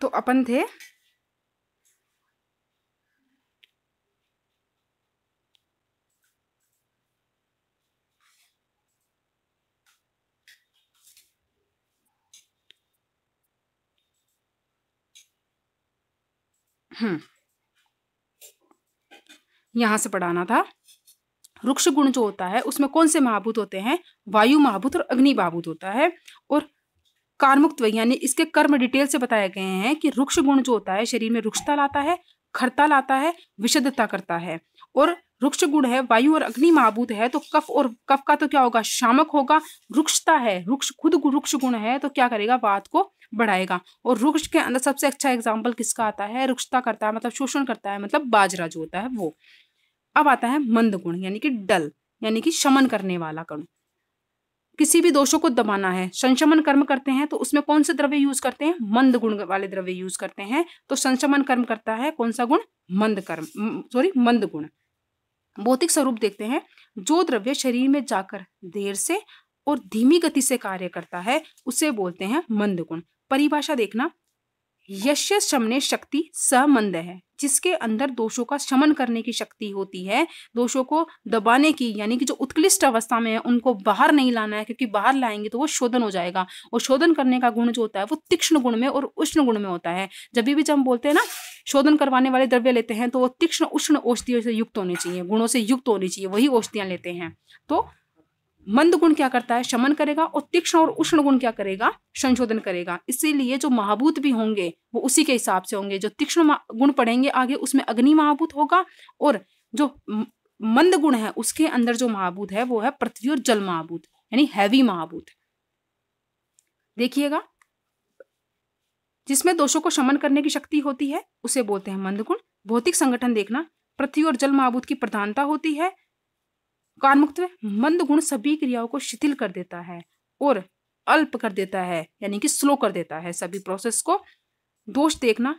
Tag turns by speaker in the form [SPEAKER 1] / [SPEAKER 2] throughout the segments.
[SPEAKER 1] तो अपन थे हम्म। यहां से पढ़ाना था वृक्ष गुण जो होता है उसमें कौन से महाभूत होते हैं वायु महाभूत और अग्नि महाभूत होता है और कार्मुक्त यानी इसके कर्म डिटेल से बताए गए हैं कि रुक्ष गुण जो होता है शरीर में रुक्षता लाता है खरता लाता है विशुद्धता करता है और रुक्ष गुण है वायु और अग्नि महाभूत है तो कफ और कफ का तो क्या होगा शामक होगा रुक्षता है रुक्ष खुद रुक्ष गुण है तो क्या करेगा वात को बढ़ाएगा और रुक्ष के अंदर सबसे अच्छा एग्जाम्पल किसका आता है रुक्षता करता है मतलब शोषण करता है मतलब बाजरा जो होता है वो अब आता है मंद गुण यानी कि डल यानी कि शमन करने वाला गुण किसी भी दोषों को दबाना है संशमन कर्म करते हैं तो उसमें कौन से द्रव्य यूज करते हैं मंद गुण वाले द्रव्य यूज करते हैं तो संशमन कर्म करता है कौन सा गुण मंद कर्म सॉरी मंद गुण भौतिक स्वरूप देखते हैं जो द्रव्य शरीर में जाकर देर से और धीमी गति से कार्य करता है उसे बोलते हैं मंद गुण परिभाषा देखना यश्य शमने शक्ति सहमंद है जिसके अंदर दोषों का शमन करने की शक्ति होती है दोषों को दबाने की यानी कि जो उत्कृष्ट अवस्था में है उनको बाहर नहीं लाना है क्योंकि बाहर लाएंगे तो वो शोधन हो जाएगा और शोधन करने का गुण जो होता है वो तीक्ष्ण गुण में और उष्ण गुण में होता है जब भी जब हम बोलते हैं ना शोधन करवाने वाले द्रव्य लेते हैं तो वो तीक्ष्ण उष्ण औषधियों से युक्त होने चाहिए गुणों से युक्त होनी चाहिए वही औषधियाँ लेते हैं तो मंद गुण क्या करता है शमन करेगा और तीक्ष्ण और उष्ण गुण क्या करेगा संशोधन करेगा इसीलिए जो महाभूत भी होंगे वो उसी के हिसाब से होंगे जो तीक्ष्ण गुण पढ़ेंगे आगे उसमें अग्नि महाभूत होगा और जो मंद गुण है उसके अंदर जो महाभूत है वो है पृथ्वी और जल महाभूत यानी हैवी महाभूत देखिएगा जिसमें दोषों को शमन करने की शक्ति होती है उसे बोलते हैं मंद गुण भौतिक संगठन देखना पृथ्वी और जल महाभूत की प्रधानता होती है कारमुक्त मंद गुण सभी क्रियाओं को शिथिल कर देता है और अल्प कर देता है यानी कि स्लो कर देता है सभी प्रोसेस को दोष देखना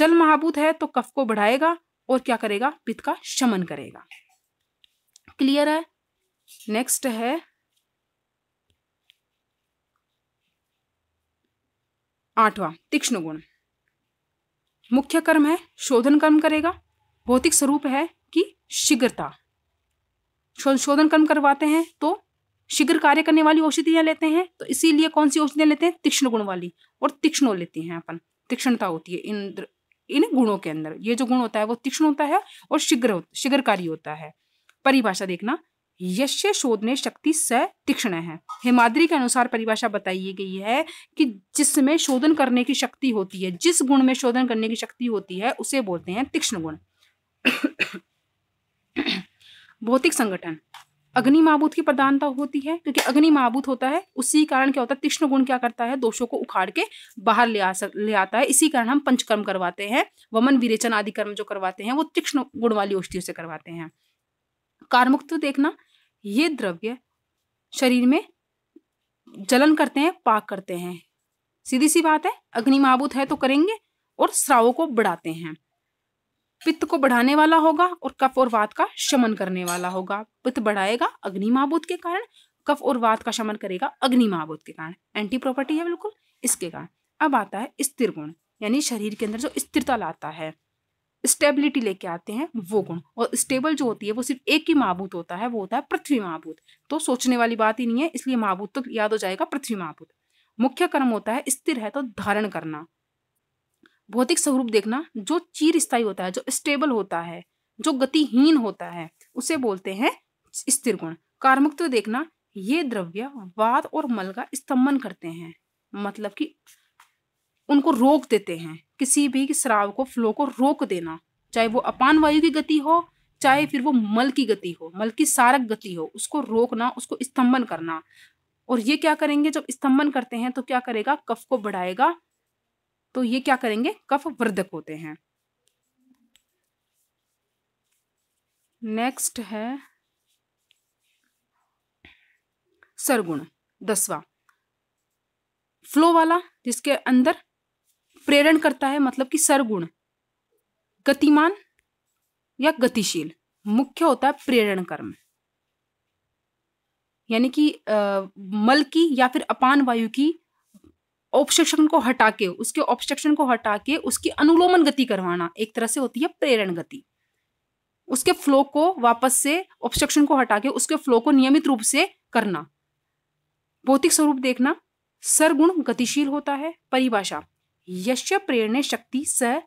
[SPEAKER 1] जल महाभूत है तो कफ को बढ़ाएगा और क्या करेगा पित्त का शमन करेगा क्लियर है नेक्स्ट है आठवा तीक्ष्ण गुण मुख्य कर्म है शोधन कर्म करेगा भौतिक स्वरूप है कि शीघ्रता संशोधन कर्म करवाते हैं तो शीघ्र कार्य करने वाली औषधियां लेते हैं तो इसीलिए कौन सी औषधियां लेते हैं तीक्ष्ण गुण वाली और तीक्ष्ण लेते हैं अपन तीक्ष्णता होती है इन इन गुणों के अंदर ये जो गुण होता है वो तीक्ष्ण होता है और शीघ्र शीघ्रकारी होता है परिभाषा देखना यश्य शोधने शक्ति स तीक्ष्ण है हिमाद्री के अनुसार परिभाषा बताई गई है कि जिसमें शोधन करने की शक्ति होती है जिस गुण में शोधन करने की शक्ति होती है उसे बोलते हैं तीक्ष्ण गुण भौतिक संगठन अग्नि महाभूत की प्रधानता होती है क्योंकि अग्नि महाभूत होता है उसी कारण क्या होता है तीक्ष्ण गुण क्या करता है दोषों को उखाड़ के बाहर ले आ सक, ले आता है इसी कारण हम पंचकर्म करवाते हैं वमन विरेचन आदि कर्म जो करवाते हैं वो तीक्ष्ण गुण वाली औषधियों से करवाते हैं कारमुक्त देखना ये द्रव्य शरीर में जलन करते हैं पाक करते हैं सीधी सी बात है अग्नि महाभूत है तो करेंगे और श्राव को बढ़ाते हैं पित्त को बढ़ाने वाला होगा और कफ और वात का शमन करने वाला होगा पित्त बढ़ाएगा अग्नि महाबूत के कारण कफ और वात का शमन करेगा अग्नि महाबूत के कारण एंटी प्रॉपर्टी है बिल्कुल इसके कारण अब आता है स्थिर गुण यानी शरीर के अंदर जो स्थिरता लाता है स्टेबिलिटी लेके आते हैं वो गुण और स्टेबल जो होती है वो सिर्फ एक ही महाभूत होता है वो होता है पृथ्वी महाभूत तो सोचने वाली बात ही नहीं है इसलिए महाभूत तो याद हो जाएगा पृथ्वी महाभूत मुख्य कर्म होता है स्थिर है तो धारण करना भौतिक स्वरूप देखना जो चीर स्थायी होता है जो स्टेबल होता है जो गतिहीन होता है उसे बोलते हैं स्थिर गुण कार्मुकत्व देखना ये द्रव्य वाद और मल का स्तंभन करते हैं मतलब कि उनको रोक देते हैं किसी भी श्राव को फ्लो को रोक देना चाहे वो अपान वायु की गति हो चाहे फिर वो मल की गति हो मल की सारक गति हो उसको रोकना उसको स्तंभन करना और ये क्या करेंगे जब स्तंभन करते हैं तो क्या करेगा कफ को बढ़ाएगा तो ये क्या करेंगे कफ वर्धक होते हैं नेक्स्ट है सरगुण दसवा फ्लो वाला जिसके अंदर प्रेरण करता है मतलब कि सरगुण गतिमान या गतिशील मुख्य होता है प्रेरण कर्म यानी कि आ, मल की या फिर अपान वायु की ऑब्स्ट्रक्शन को हटा के उसके ऑब्स्ट्रक्शन को हटा के उसकी अनुलोमन गति करवाना एक तरह से होती है प्रेरण गति उसके फ्लो को वापस से ऑब्स्ट्रक्शन को हटा के उसके फ्लो को नियमित रूप से करना भौतिक स्वरूप देखना सरगुण गतिशील होता है परिभाषा यश प्रेरण शक्ति स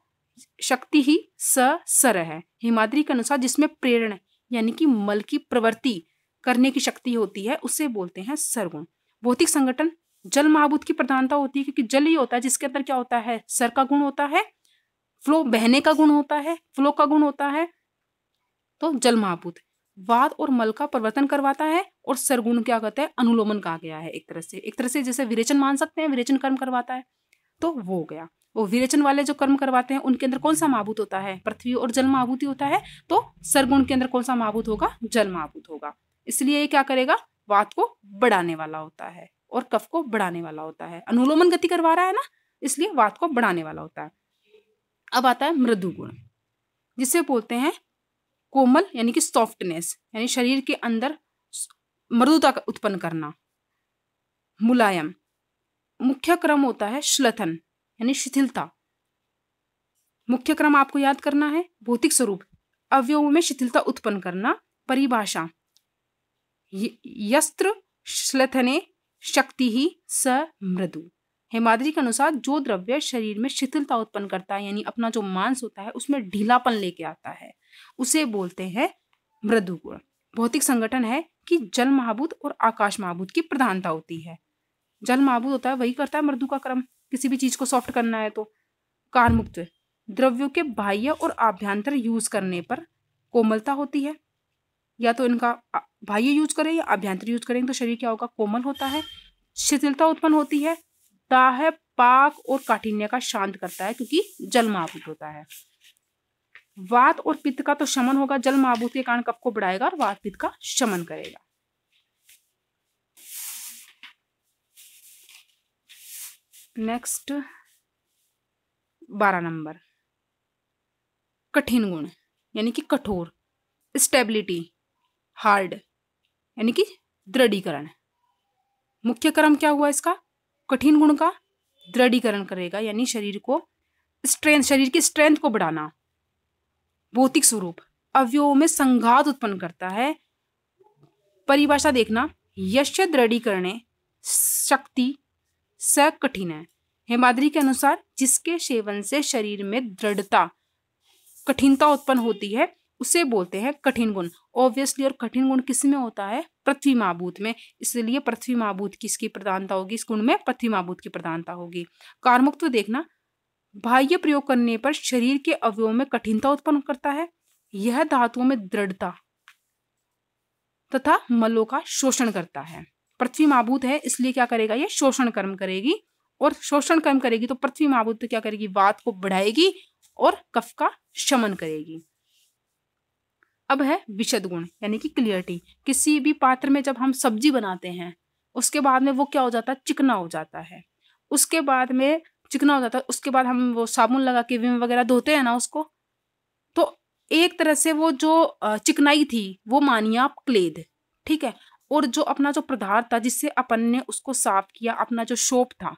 [SPEAKER 1] शक्ति ही स सर है हिमाद्री के अनुसार जिसमें प्रेरण यानी कि मल की प्रवृत्ति करने की शक्ति होती है उसे बोलते हैं सरगुण भौतिक संगठन जल महाबूत की प्रधानता होती है क्योंकि जल ही होता है जिसके अंदर क्या होता है सर का गुण होता है फ्लो बहने का गुण होता है फ्लो का गुण होता है तो जल महाभूत वाद और मल का परिवर्तन करवाता है और सरगुण क्या कहते हैं अनुलोमन कहा गया है एक तरह से एक तरह से जैसे विरेचन मान सकते हैं विरेचन कर्म करवाता है तो वो हो गया वो विरेचन वाले जो कर्म करवाते हैं उनके अंदर कौन सा महाभूत होता है पृथ्वी और जल महाभूत होता है तो सरगुण के अंदर कौन सा महाभूत होगा जल महाभूत होगा इसलिए ये क्या करेगा वाद को बढ़ाने वाला होता है और कफ को बढ़ाने वाला होता है अनुलोमन गति करवा रहा है ना इसलिए वात को बढ़ाने वाला होता है अब आता है मृदु गुण जिसे बोलते हैं कोमल यानी कि सॉफ्टनेस यानी शरीर के अंदर मृदुता उत्पन्न करना मुलायम मुख्य क्रम होता है श्लथन यानी शिथिलता मुख्य क्रम आपको याद करना है भौतिक स्वरूप अवयव में शिथिलता उत्पन्न करना परिभाषा यस्त्र श्लथने शक्ति ही स मृदु हेमाद्री के अनुसार जो द्रव्य शरीर में शिथिलता उत्पन्न करता है यानी अपना जो मांस होता है उसमें ढीलापन लेके आता है उसे बोलते हैं मृदु गुण भौतिक संगठन है कि जल महाभूत और आकाश महाभूत की प्रधानता होती है जल महाभूत होता है वही करता है मृदु का क्रम किसी भी चीज को सॉफ्ट करना है तो कार मुक्त द्रव्यों के बाह्य और आभ्यंतर यूज करने पर कोमलता होती है या तो इनका बाह्य यूज करें या अभ्यंतर यूज करेंगे तो शरीर क्या होगा कोमल होता है शिथिलता उत्पन्न होती है दाह पाक और काठिन्य का शांत करता है क्योंकि जल महाभूत होता है वात और पित्त का तो शमन होगा जल महाभूत के कारण कप को बढ़ाएगा और वात पित्त का शमन करेगा नेक्स्ट बारह नंबर कठिन गुण यानी कि कठोर स्टेबिलिटी हार्ड यानी कि दृढ़ीकरण मुख्य कर्म क्या हुआ इसका कठिन गुण का दृढ़ीकरण करेगा यानी शरीर को स्ट्रेंथ शरीर की स्ट्रेंथ को बढ़ाना भौतिक स्वरूप अवयव में संघात उत्पन्न करता है परिभाषा देखना यश दृढ़ीकरण शक्ति स कठिन है हेमाद्री के अनुसार जिसके सेवन से शरीर में दृढ़ता कठिनता उत्पन्न होती है उसे बोलते हैं कठिन गुण ऑब्वियसली और कठिन गुण किस में होता है पृथ्वी महाभूत में इसलिए पृथ्वी महाभूत की प्रधानता होगी इस गुण में पृथ्वी महाभूत की प्रधानता होगी कार्मुक्त्व तो देखना बाह्य प्रयोग करने पर शरीर के अवयव में कठिनता उत्पन्न करता है यह धातुओं में दृढ़ता तथा मलों का शोषण करता है पृथ्वी महाभूत है इसलिए क्या करेगा यह शोषण कर्म करेगी और शोषण कर्म करेगी तो पृथ्वी महाभूत तो क्या करेगी वात को बढ़ाएगी और कफ का शमन करेगी अब है विशद गुण यानी कि क्लियरिटी किसी भी पात्र में जब हम सब्जी बनाते हैं उसके बाद में वो क्या हो जाता है चिकना हो जाता है उसके बाद में चिकना हो जाता है उसके बाद हम वो साबुन लगा के विम वगैरह धोते हैं ना उसको तो एक तरह से वो जो चिकनाई थी वो मानिए आप क्लेद ठीक है और जो अपना जो पदार्थ था जिससे अपन ने उसको साफ किया अपना जो शोप था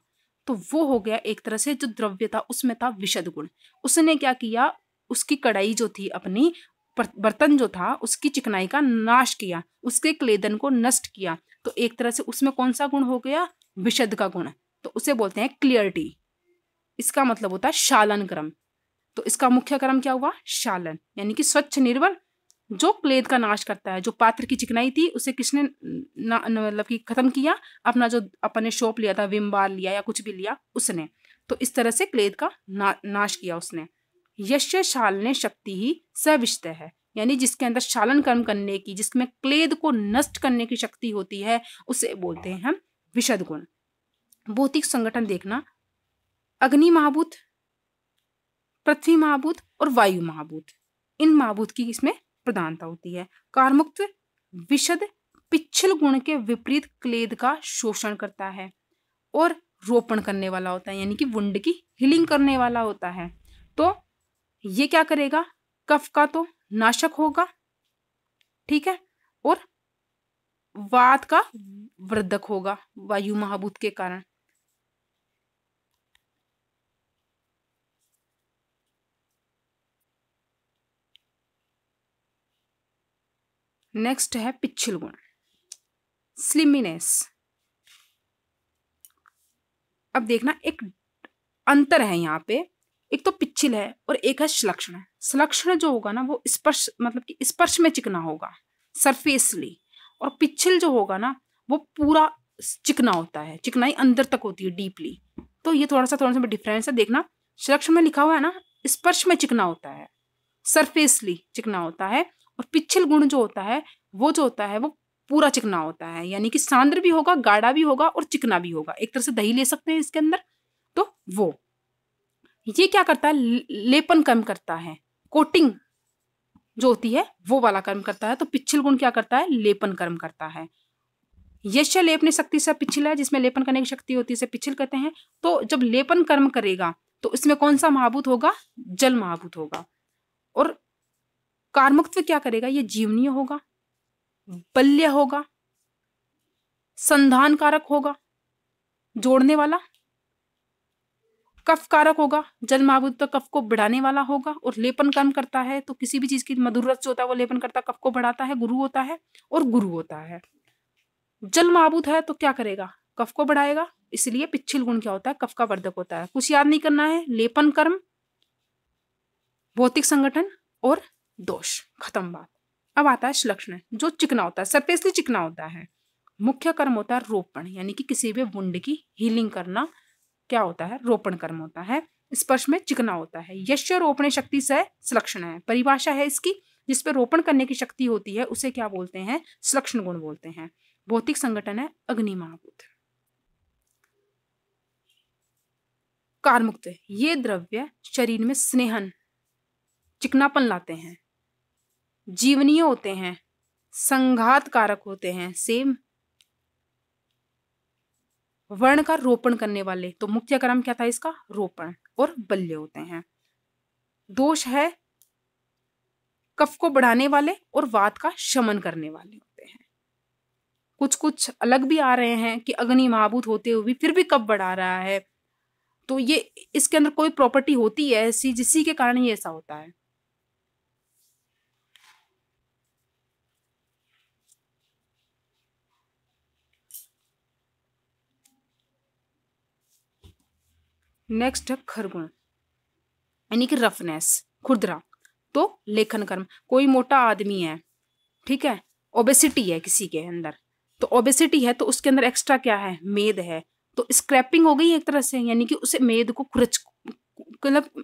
[SPEAKER 1] तो वो हो गया एक तरह से जो द्रव्य था उसमें था विशद गुण उसने क्या किया उसकी कढ़ाई जो थी अपनी बर्तन जो था उसकी चिकनाई का नाश किया उसके क्लेदन को नष्ट किया तो एक तरह से उसमें कौन सा गुण हो गया विशद का गुण तो उसे बोलते हैं क्लियरिटी इसका मतलब होता है शालन क्रम तो इसका मुख्य क्रम क्या हुआ शालन यानी कि स्वच्छ निर्वल जो क्लेद का नाश करता है जो पात्र की चिकनाई थी उसे किसने मतलब कि खत्म किया अपना जो अपन ने शोप लिया था विम बार लिया या कुछ भी लिया उसने तो इस तरह से क्लेद का ना, नाश किया उसने यश शालने शक्ति ही सविष्ट है यानी जिसके अंदर शालन कर्म करने की जिसमें क्लेद को नष्ट करने की शक्ति होती है उसे बोलते हैं हम विशद गुण भौतिक संगठन देखना अग्नि महाभूत पृथ्वी महाभूत और वायु महाभूत इन महाभूत की इसमें प्रधानता होती है कारमुक्त विशद पिछल गुण के विपरीत क्लेद का शोषण करता है और रोपण करने वाला होता है यानी कि वुंड की हिलिंग करने वाला होता है तो ये क्या करेगा कफ का तो नाशक होगा ठीक है और वात का वृद्धक होगा वायु महाभूत के कारण नेक्स्ट है पिछल गुण स्लिमिनेस अब देखना एक अंतर है यहां पे एक तो पिच्छिल है और एक है संलक्षण संलक्षण जो होगा ना वो स्पर्श मतलब कि स्पर्श में चिकना होगा सरफेसली और पिछिल जो होगा ना वो पूरा चिकना होता है चिकनाई अंदर तक होती है डीपली तो ये थोड़ा सा थोड़ा सा डिफरेंस है देखना संरक्षण में लिखा हुआ है ना स्पर्श में चिकना होता है सरफेसली चिकना होता है और पिछिल गुण जो होता है वो जो होता है वो पूरा चिकना होता है यानी कि सांद्र भी होगा गाढ़ा भी होगा और चिकना भी होगा एक तरह से दही ले सकते हैं इसके अंदर तो वो ये क्या करता है लेपन कर्म करता है कोटिंग जो होती है वो वाला कर्म करता है तो पिछल गुण क्या करता है लेपन कर्म करता है यश लेपने शक्ति से पिछल है जिसमें लेपन करने की शक्ति होती है इसे पिछल कहते हैं तो जब लेपन कर्म करेगा तो इसमें कौन सा महाभूत होगा जल महाभूत होगा और कार्मुक्त्व क्या करेगा ये जीवनीय होगा बल्य होगा संधान कारक होगा जोड़ने वाला कफ कारक होगा जल महाभूत तो कफ को बढ़ाने वाला होगा और लेपन कर्म करता है तो किसी भी चीज की मधुरस जो होता है वो लेपन करता कफ को बढ़ाता है गुरु होता है और गुरु होता है जल महाभूत है तो क्या करेगा कफ को बढ़ाएगा इसलिए पिछिल गुण क्या होता है कफ का वर्धक होता है कुछ याद नहीं करना है लेपन कर्म भौतिक संगठन और दोष खत्म बात अब आता है श्लक्षण जो चिकना होता है सरफेसली चिकना होता है मुख्य कर्म होता है रोपण यानी कि किसी भी वुंड की हीलिंग करना क्या होता है रोपण कर्म होता है स्पर्श में चिकना होता है यश्य रोपण शक्ति से संलक्षण है परिभाषा है इसकी जिस पर रोपण करने की शक्ति होती है उसे क्या बोलते हैं संलक्षण गुण बोलते हैं भौतिक संगठन है अग्नि महाभूत कारमुक्त ये द्रव्य शरीर में स्नेहन चिकनापन लाते हैं जीवनीय होते हैं संघात कारक होते हैं सेम वर्ण का रोपण करने वाले तो मुख्य क्रम क्या था इसका रोपण और बल्य होते हैं दोष है कफ को बढ़ाने वाले और वात का शमन करने वाले होते हैं कुछ कुछ अलग भी आ रहे हैं कि अग्नि महाभूत होते हुए फिर भी कफ बढ़ा रहा है तो ये इसके अंदर कोई प्रॉपर्टी होती है ऐसी जिसी के कारण ही ऐसा होता है नेक्स्ट है खरगुण यानी कि रफनेस खुदरा तो लेखन कर्म कोई मोटा आदमी है ठीक है ओबेसिटी है किसी के अंदर तो ओबेसिटी है तो उसके अंदर एक्स्ट्रा क्या है मेद है तो स्क्रैपिंग हो गई एक तरह से यानी कि उसे मेद को खुरच मतलब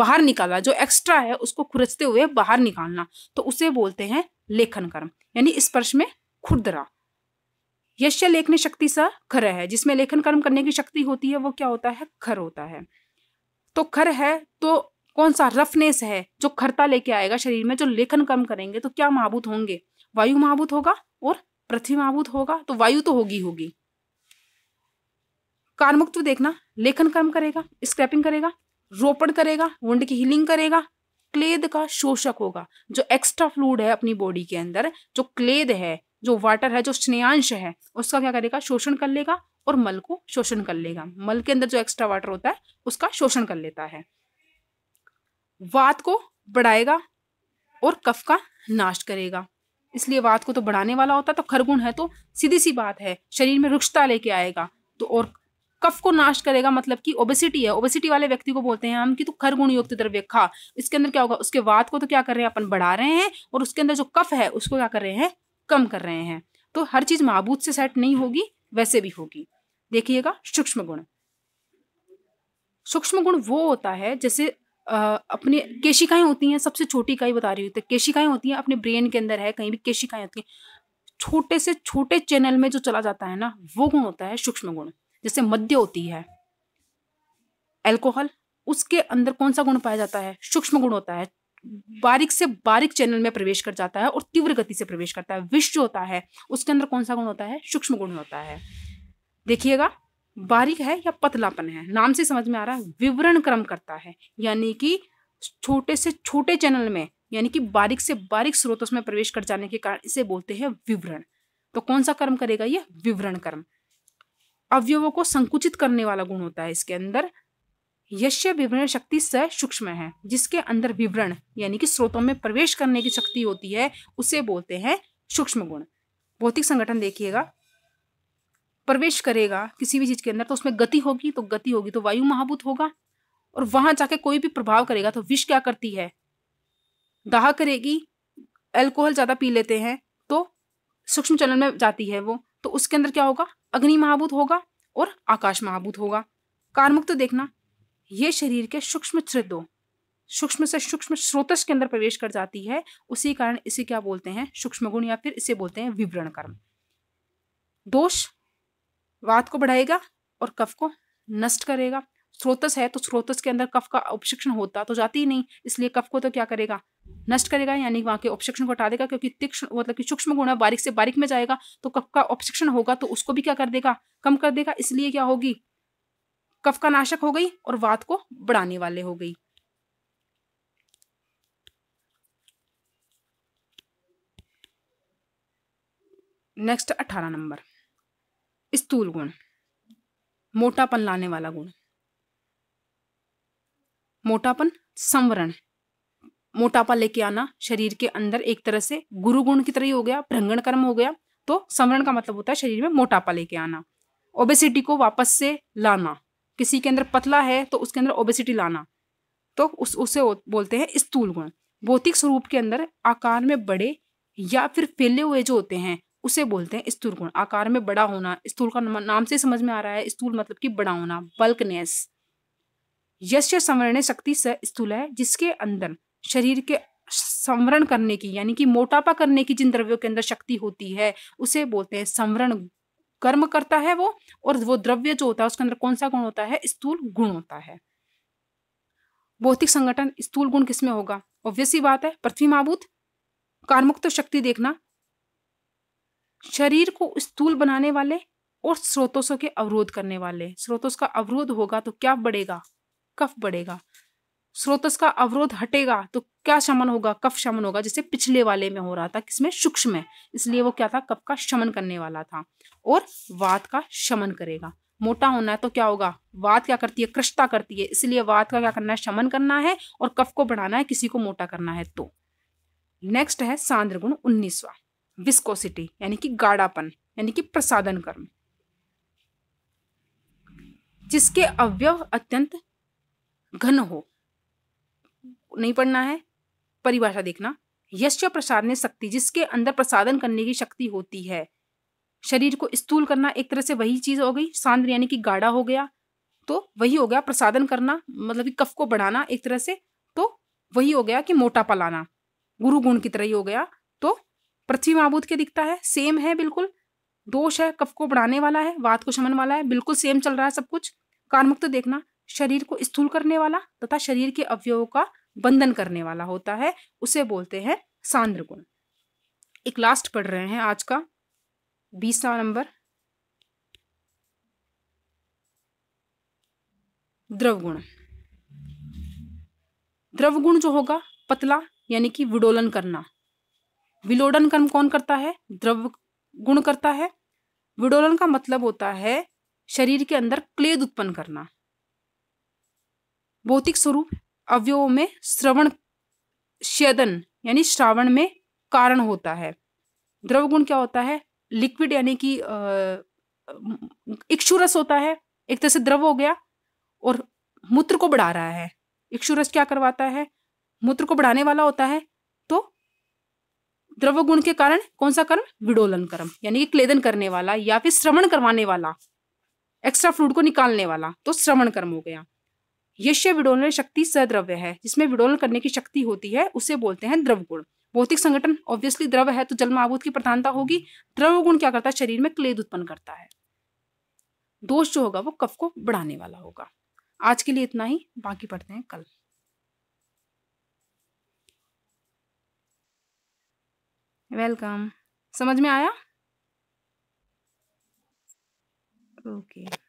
[SPEAKER 1] बाहर निकाला जो एक्स्ट्रा है उसको खुरचते हुए बाहर निकालना तो उसे बोलते हैं लेखन कर्म यानी स्पर्श में खुदरा यश्य लेखन शक्ति सा खर है जिसमें लेखन कर्म करने की शक्ति होती है वो क्या होता है खर होता है तो खर है तो कौन सा रफनेस है जो खरता लेके आएगा शरीर में जो लेखन कर्म करेंगे तो क्या महाभूत होंगे वायु महाभूत होगा और पृथ्वी महाभूत होगा तो वायु तो होगी होगी कारमुक्त तो देखना लेखन कर्म करेगा स्क्रैपिंग करेगा रोपण करेगा वुंड की हीलिंग करेगा क्लेद का शोषक होगा जो एक्स्ट्रा फ्लूड है अपनी बॉडी के अंदर जो क्लेद है जो वाटर है जो स्नेंश है उसका क्या करेगा शोषण कर लेगा और मल को शोषण कर लेगा मल के अंदर जो एक्स्ट्रा वाटर होता है उसका शोषण कर लेता है वात को बढ़ाएगा और कफ का नाश करेगा इसलिए वात को तो बढ़ाने वाला होता है तो खरगुण है तो सीधी सी बात है शरीर में रुक्षता लेके आएगा तो और कफ को नाश करेगा मतलब कि ओबेसिटी है ओबेसिटी वाले व्यक्ति को बोलते हैं हम कि तू तो खरगुण युक्त द्रव्य खा इसके अंदर क्या होगा उसके वात को तो क्या कर रहे हैं अपन बढ़ा रहे हैं और उसके अंदर जो कफ है उसको क्या कर रहे हैं कम कर रहे हैं तो हर चीज मबूद से सेट नहीं होगी वैसे भी होगी देखिएगा सूक्ष्म गुण सूक्ष्म गुण वो होता है जैसे अपनी अपने केशिकाएं होती हैं सबसे छोटी इकाई बता रही होती तो है केशिकाएं होती हैं अपने ब्रेन के अंदर है कहीं भी केशिकाएं होती हैं छोटे से छोटे चैनल में जो चला जाता है ना वो गुण होता है सूक्ष्म गुण जैसे मध्य होती है एल्कोहल उसके अंदर कौन सा गुण पाया जाता है सूक्ष्म गुण होता है बारीक से बारीक चैनल में प्रवेश कर जाता है और तीव्र गति से प्रवेश करता है विष जो होता है उसके अंदर कौन सा गुण होता है सूक्ष्म गुण होता है देखिएगा बारीक है या पतलापन है नाम से समझ में आ रहा है विवरण क्रम करता है यानी कि छोटे से छोटे चैनल में यानी कि बारीक से बारीक स्रोत में प्रवेश कर जाने के कारण इसे बोलते हैं विवरण तो कौन सा कर्म करेगा यह विवरण कर्म अवयवों को संकुचित करने वाला गुण होता है इसके अंदर यश विवरण शक्ति स सूक्ष्म है जिसके अंदर विवरण यानी कि स्रोतों में प्रवेश करने की शक्ति होती है उसे बोलते हैं सूक्ष्म गुण भौतिक संगठन देखिएगा प्रवेश करेगा किसी भी चीज़ के अंदर तो उसमें गति होगी तो गति होगी तो वायु महाभूत होगा और वहां जाके कोई भी प्रभाव करेगा तो विष क्या करती है दाह करेगी एल्कोहल ज़्यादा पी लेते हैं तो सूक्ष्म चलन में जाती है वो तो उसके अंदर क्या होगा अग्नि महाभूत होगा और आकाश महाभूत होगा कारमुक्त तो देखना ये शरीर के सूक्ष्म छिद्रों सूक्ष्म से सूक्ष्म स्रोतस के अंदर प्रवेश कर जाती है उसी कारण इसे क्या बोलते हैं सूक्ष्म गुण या फिर इसे बोलते हैं विवरण कर्म दोष वात को बढ़ाएगा और कफ को नष्ट करेगा स्रोतस है तो स्रोतस के अंदर कफ का उपशिक्षण होता तो जाती ही नहीं इसलिए कफ को तो क्या करेगा नष्ट करेगा यानी वहां के उपशिक्षण को हटा देगा क्योंकि तीक्ष्ण मतलब कि सूक्ष्म गुण है बारीक से बारीक में जाएगा तो कफ का उपशिक्षण होगा तो उसको भी क्या कर देगा कम कर देगा इसलिए क्या होगी कफ का नाशक हो गई और वात को बढ़ाने वाले हो गई नेक्स्ट अठारह नंबर स्थूल गुण मोटापन लाने वाला गुण मोटापन संवरण मोटापा लेके आना शरीर के अंदर एक तरह से गुरु गुण की तरह ही हो गया भ्रंगण कर्म हो गया तो संवरण का मतलब होता है शरीर में मोटापा लेके आना ओबेसिटी को वापस से लाना किसी के अंदर पतला है तो उसके अंदर ओबेसिटी लाना तो उस उसे बोलते हैं स्थूल गुण भौतिक स्वरूप के अंदर आकार में बड़े या फिर फैले हुए जो होते हैं उसे बोलते हैं स्थूल गुण आकार में बड़ा होना स्थूल का नाम से समझ में आ रहा है स्थूल मतलब कि बड़ा होना बल्कनेस यश संवरण शक्ति से स्थूल है जिसके अंदर शरीर के संवरण करने की यानी कि मोटापा करने की जिन द्रव्यों के अंदर शक्ति होती है उसे बोलते हैं संवरण कर्म करता है वो और वो द्रव्य जो होता है उसके अंदर कौन सा गुण होता है स्थूल गुण होता है भौतिक संगठन स्थूल गुण किसमें होगा ऑब्वियस ही बात है पृथ्वी महाभूत कार्मुक्त तो शक्ति देखना शरीर को स्थूल बनाने वाले और स्रोतों के अवरोध करने वाले स्रोतों का अवरोध होगा तो क्या बढ़ेगा कफ बढ़ेगा स्रोतस का अवरोध हटेगा तो क्या शमन होगा कफ शमन होगा जैसे पिछले वाले में हो रहा था किसमें सूक्ष्म में इसलिए वो क्या था कफ का शमन करने वाला था और वात का शमन करेगा मोटा होना है तो क्या होगा वात क्या करती है कृष्णता करती है इसलिए वात का क्या करना है शमन करना है और कफ को बढ़ाना है किसी को मोटा करना है तो नेक्स्ट है सांद्र गुण उन्नीसवा विस्कोसिटी यानी कि गाढ़ापन यानी कि प्रसादन कर्म जिसके अवयव अत्यंत घन हो नहीं पढ़ना है परिभाषा देखना यश ने शक्ति जिसके अंदर प्रसादन करने की शक्ति होती है शरीर को स्थूल करना एक तरह से वही चीज हो गई सांद्र यानी कि गाढ़ा हो गया तो वही हो गया प्रसादन करना मतलब कि कफ को बढ़ाना एक तरह से तो वही हो गया कि मोटापा लाना गुरु गुण की तरह ही हो गया तो पृथ्वी महाबूत के दिखता है सेम है बिल्कुल दोष है कफ को बढ़ाने वाला है वात को शमन वाला है बिल्कुल सेम चल रहा है सब कुछ कारमुक्त देखना शरीर को स्थूल करने वाला तथा शरीर के अवयवों का बंधन करने वाला होता है उसे बोलते हैं सांद्र गुण एक लास्ट पढ़ रहे हैं आज का बीसवा नंबर द्रव गुण द्रव गुण जो होगा पतला यानी कि विडोलन करना विलोडन कर्म कौन करता है द्रव गुण करता है विडोलन का मतलब होता है शरीर के अंदर क्लेद उत्पन्न करना भौतिक स्वरूप अवयवों में श्रवण श्यदन यानी श्रावण में कारण होता है द्रव गुण क्या होता है लिक्विड यानी कि इक्षुरस होता है एक तरह से द्रव हो गया और मूत्र को बढ़ा रहा है इक्षुरस क्या करवाता है मूत्र को बढ़ाने वाला होता है तो द्रव गुण के कारण कौन सा कर्म विडोलन कर्म यानी कि क्लेदन करने वाला या फिर श्रवण करवाने वाला एक्स्ट्रा फ्लूड को निकालने वाला तो श्रवण कर्म हो गया यश विडोलन शक्ति सद्रव्य है जिसमें विडोलन करने की शक्ति होती है उसे बोलते हैं द्रव गुण भौतिक संगठन ऑब्वियसली द्रव है तो जल महाभूत की प्रधानता होगी द्रव गुण क्या करता है शरीर में क्लेद उत्पन्न करता है दोष जो होगा वो कफ को बढ़ाने वाला होगा आज के लिए इतना ही बाकी पढ़ते हैं कल वेलकम समझ में आया ओके okay.